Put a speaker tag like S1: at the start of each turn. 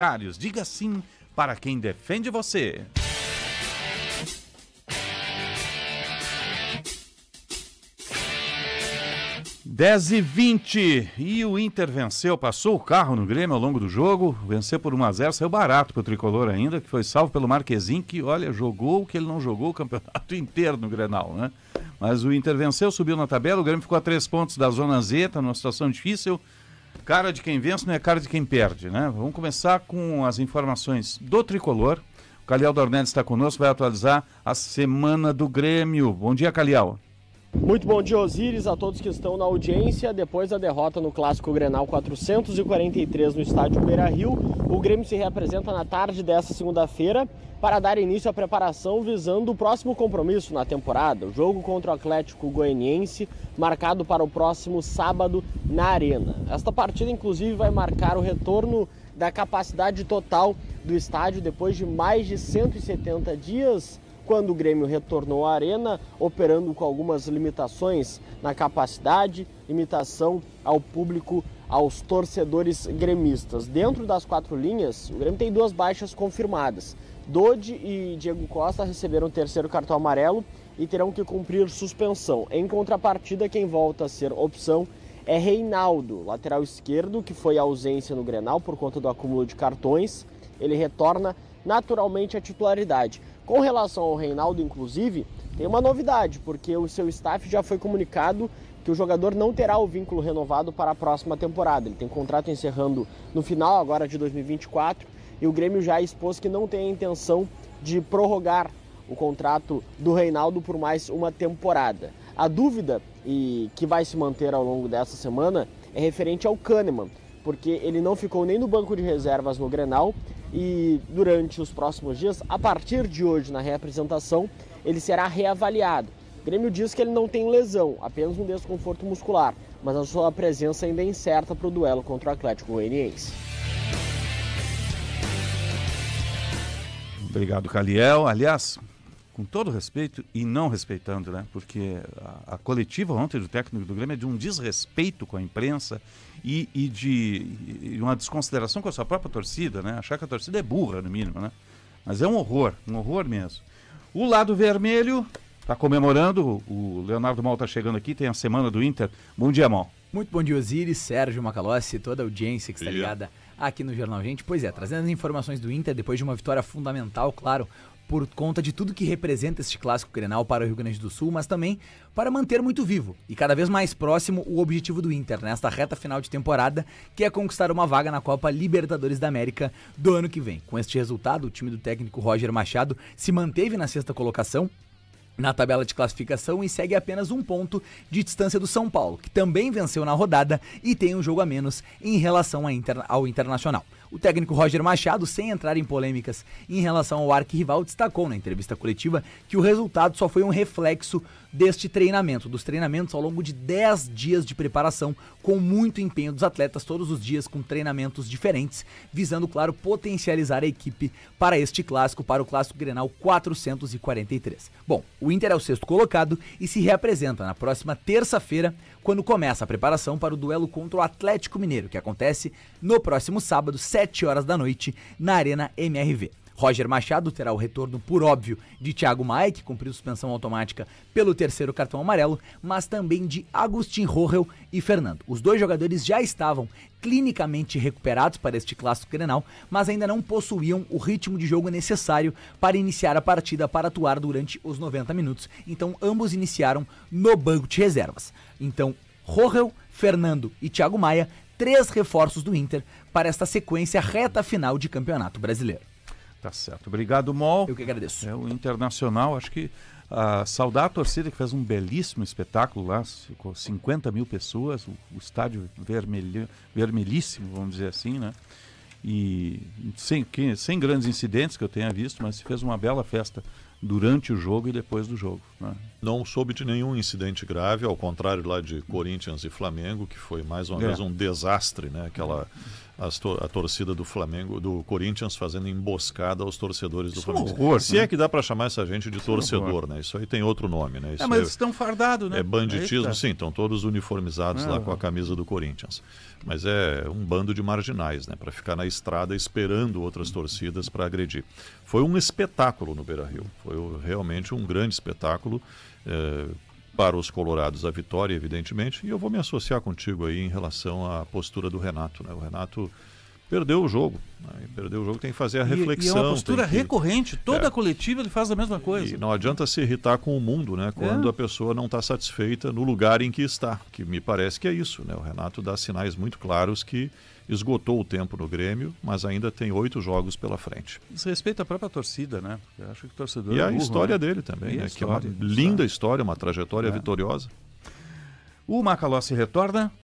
S1: bancários. Diga sim para quem defende você. Dez e vinte e o Inter venceu, passou o carro no Grêmio ao longo do jogo, venceu por 1 a 0 saiu barato para o Tricolor ainda, que foi salvo pelo Marquezin, que olha, jogou o que ele não jogou o campeonato inteiro no Grenal, né? Mas o Inter venceu, subiu na tabela, o Grêmio ficou a três pontos da zona Z, tá numa situação difícil, Cara de quem vence não é cara de quem perde, né? Vamos começar com as informações do tricolor. O Caliel Dornelis está conosco, vai atualizar a semana do Grêmio. Bom dia, Caliel.
S2: Muito bom dia, Osíris, a todos que estão na audiência. Depois da derrota no Clássico Grenal 443 no estádio Beira-Rio, o Grêmio se reapresenta na tarde desta segunda-feira para dar início à preparação visando o próximo compromisso na temporada, o jogo contra o Atlético Goianiense, marcado para o próximo sábado na Arena. Esta partida, inclusive, vai marcar o retorno da capacidade total do estádio depois de mais de 170 dias quando o Grêmio retornou à arena, operando com algumas limitações na capacidade, limitação ao público, aos torcedores gremistas. Dentro das quatro linhas, o Grêmio tem duas baixas confirmadas. Dodi e Diego Costa receberam o terceiro cartão amarelo e terão que cumprir suspensão. Em contrapartida, quem volta a ser opção é Reinaldo, lateral esquerdo, que foi ausência no Grenal por conta do acúmulo de cartões. Ele retorna naturalmente à titularidade. Com relação ao Reinaldo, inclusive, tem uma novidade, porque o seu staff já foi comunicado que o jogador não terá o vínculo renovado para a próxima temporada. Ele tem contrato encerrando no final agora de 2024 e o Grêmio já expôs que não tem a intenção de prorrogar o contrato do Reinaldo por mais uma temporada. A dúvida e que vai se manter ao longo dessa semana é referente ao Kahneman porque ele não ficou nem no banco de reservas no Grenal e durante os próximos dias, a partir de hoje na reapresentação, ele será reavaliado. O Grêmio diz que ele não tem lesão, apenas um desconforto muscular, mas a sua presença ainda é incerta para o duelo contra o Atlético Goianiense.
S1: Obrigado, Caliel. Aliás, com todo respeito e não respeitando, né? Porque a, a, coletiva ontem do técnico do Grêmio é de um desrespeito com a imprensa e, e de e uma desconsideração com a sua própria torcida, né? Achar que a torcida é burra, no mínimo, né? Mas é um horror, um horror mesmo. O lado vermelho está comemorando, o Leonardo Mal está chegando aqui, tem a semana do Inter. Bom dia, Mal.
S3: Muito bom dia, Osiris, Sérgio Macalossi, toda a audiência que está ligada aqui no Jornal Gente. Pois é, trazendo as informações do Inter depois de uma vitória fundamental, claro, por conta de tudo que representa este clássico Grenal para o Rio Grande do Sul, mas também para manter muito vivo e cada vez mais próximo o objetivo do Inter nesta reta final de temporada, que é conquistar uma vaga na Copa Libertadores da América do ano que vem. Com este resultado, o time do técnico Roger Machado se manteve na sexta colocação, na tabela de classificação e segue apenas um ponto de distância do São Paulo, que também venceu na rodada e tem um jogo a menos em relação Inter... ao Internacional. O técnico Roger Machado, sem entrar em polêmicas em relação ao arquirrival, destacou na entrevista coletiva que o resultado só foi um reflexo deste treinamento, dos treinamentos ao longo de 10 dias de preparação, com muito empenho dos atletas todos os dias com treinamentos diferentes, visando, claro, potencializar a equipe para este clássico, para o clássico Grenal 443. Bom, o Inter é o sexto colocado e se reapresenta na próxima terça-feira, quando começa a preparação para o duelo contra o Atlético Mineiro, que acontece no próximo sábado, 7 7 horas da noite, na Arena MRV. Roger Machado terá o retorno por óbvio de Thiago Maia, que cumpriu suspensão automática pelo terceiro cartão amarelo, mas também de Agustin Rohel e Fernando. Os dois jogadores já estavam clinicamente recuperados para este clássico Grenal, mas ainda não possuíam o ritmo de jogo necessário para iniciar a partida para atuar durante os 90 minutos. Então ambos iniciaram no banco de reservas. Então, Rohel, Fernando e Thiago Maia três reforços do Inter para esta sequência reta final de
S1: Campeonato Brasileiro. Tá certo. Obrigado, Mol. Eu que agradeço. É o Internacional, acho que ah, saudar a torcida que fez um belíssimo espetáculo lá, ficou 50 mil pessoas, o, o estádio vermelho, vermelhíssimo, vamos dizer assim, né? E sem, que, sem grandes incidentes que eu tenha visto, mas se fez uma bela festa durante o jogo e depois do jogo. Né?
S4: Não soube de nenhum incidente grave, ao contrário lá de Corinthians e Flamengo, que foi mais uma é. vez um desastre, né? Aquela to a torcida do Flamengo, do Corinthians fazendo emboscada aos torcedores isso do Flamengo. É um horror, Se é né? é que dá para chamar essa gente de isso torcedor, é um né? Isso aí tem outro nome, né? É, isso é, mas é, estão
S1: fardados, né? É banditismo, Eita. sim,
S4: estão todos uniformizados lá ah. com a camisa do Corinthians. Mas é um bando de marginais, né? Para ficar na estrada esperando outras torcidas para agredir. Foi um espetáculo no Beira Rio. Foi realmente um grande espetáculo. É, para os colorados a vitória, evidentemente, e eu vou me associar contigo aí em relação à postura do Renato. Né? O Renato perdeu o jogo. Né? Perdeu o jogo, tem que fazer a reflexão. E é uma postura que...
S1: recorrente, toda é. coletiva ele faz a mesma coisa.
S4: E não adianta se irritar com o mundo, né? Quando é. a pessoa não está satisfeita no lugar em que está, que me parece que é isso, né? O Renato dá sinais muito claros que esgotou o tempo no Grêmio, mas ainda tem oito jogos pela frente.
S1: Isso respeita a própria torcida, né? Eu acho que o torcedor. E é a burro, história né? dele também, né? História, que é uma linda
S4: história, uma trajetória é. vitoriosa.
S1: O Macalossi retorna